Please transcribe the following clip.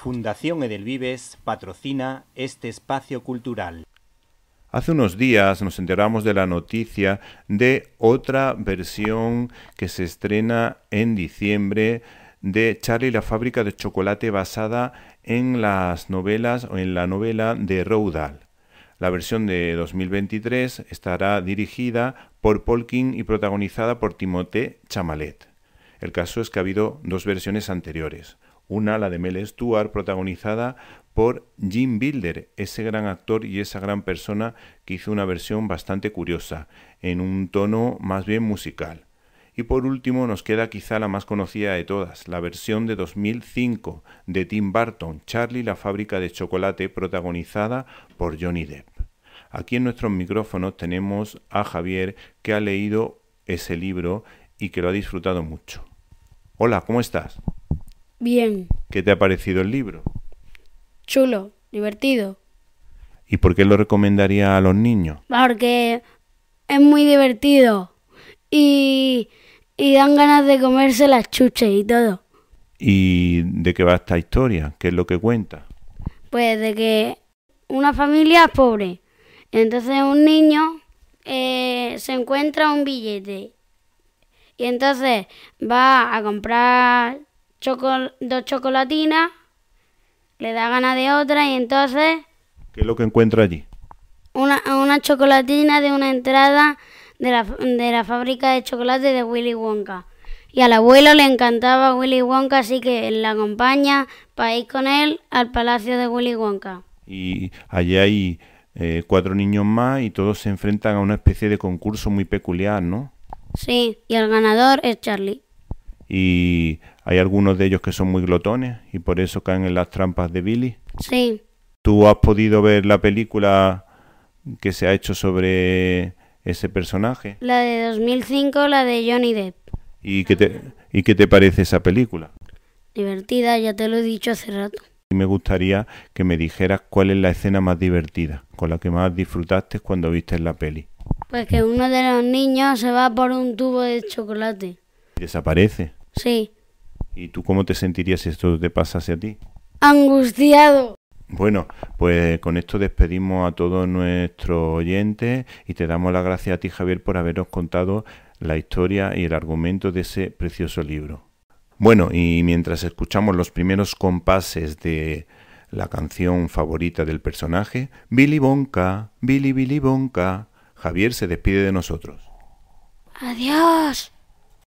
Fundación Edelvives patrocina este espacio cultural. Hace unos días nos enteramos de la noticia de otra versión que se estrena en diciembre de Charlie la fábrica de chocolate basada en las novelas o en la novela de Roudal. La versión de 2023 estará dirigida por Paul King y protagonizada por Timothée Chamalet. El caso es que ha habido dos versiones anteriores una, la de Mel Stuart, protagonizada por Jim Builder, ese gran actor y esa gran persona que hizo una versión bastante curiosa, en un tono más bien musical. Y por último nos queda quizá la más conocida de todas, la versión de 2005 de Tim Burton, Charlie la fábrica de chocolate, protagonizada por Johnny Depp. Aquí en nuestros micrófonos tenemos a Javier que ha leído ese libro y que lo ha disfrutado mucho. Hola, ¿cómo estás? Bien. ¿Qué te ha parecido el libro? Chulo, divertido. ¿Y por qué lo recomendaría a los niños? Porque es muy divertido y, dan ganas de comerse las chuches y todo. ¿Y de qué va esta historia? ¿Qué es lo que cuenta? Pues de que una familia es pobre. Entonces un niño eh, se encuentra un billete. Y entonces va a comprar dos chocolatinas, le da ganas de otra y entonces... ¿Qué es lo que encuentra allí? Una, chocolatina de una entrada de la, fábrica de chocolate de Willy Wonka. Y al abuelo le encantaba Willy Wonka, así que la acompaña para ir con él al palacio de Willy Wonka. Y allí hay eh, cuatro niños más y todos se enfrentan a una especie de concurso muy peculiar, ¿no? Sí, y el ganador es Charlie. Y hay algunos de ellos que son muy glotones y por eso caen en las trampas de Billy. Sí. ¿Tú has podido ver la película que se ha hecho sobre ese personaje? La de 2005, la de Johnny Depp. ¿Y qué te, y qué te parece esa película? Divertida, ya te lo he dicho hace rato. Y me gustaría que me dijeras cuál es la escena más divertida, con la que más disfrutaste cuando viste la peli. Pues que uno de los niños se va por un tubo de chocolate. ¿Desaparece? Sí. ¿Y tú cómo te sentirías si esto te pasase a ti? Angustiado. Bueno, pues con esto despedimos a todos nuestros oyentes y te damos las gracias a ti, Javier, por habernos contado la historia y el argumento de ese precioso libro. Bueno, y mientras escuchamos los primeros compases de la canción favorita del personaje, Billy Bonka, Billy Billy Bonka, Javier se despide de nosotros. Adiós.